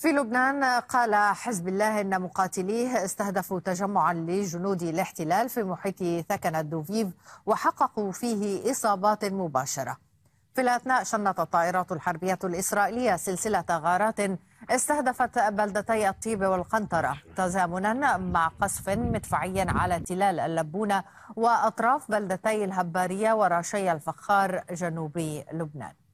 في لبنان قال حزب الله ان مقاتليه استهدفوا تجمعا لجنود الاحتلال في محيط ثكنه دوفيف وحققوا فيه اصابات مباشره. في الاثناء شنت الطائرات الحربيه الاسرائيليه سلسله غارات استهدفت بلدتي الطيب والقنطره تزامنا مع قصف مدفعي على تلال اللبونه واطراف بلدتي الهباريه وراشي الفخار جنوبي لبنان.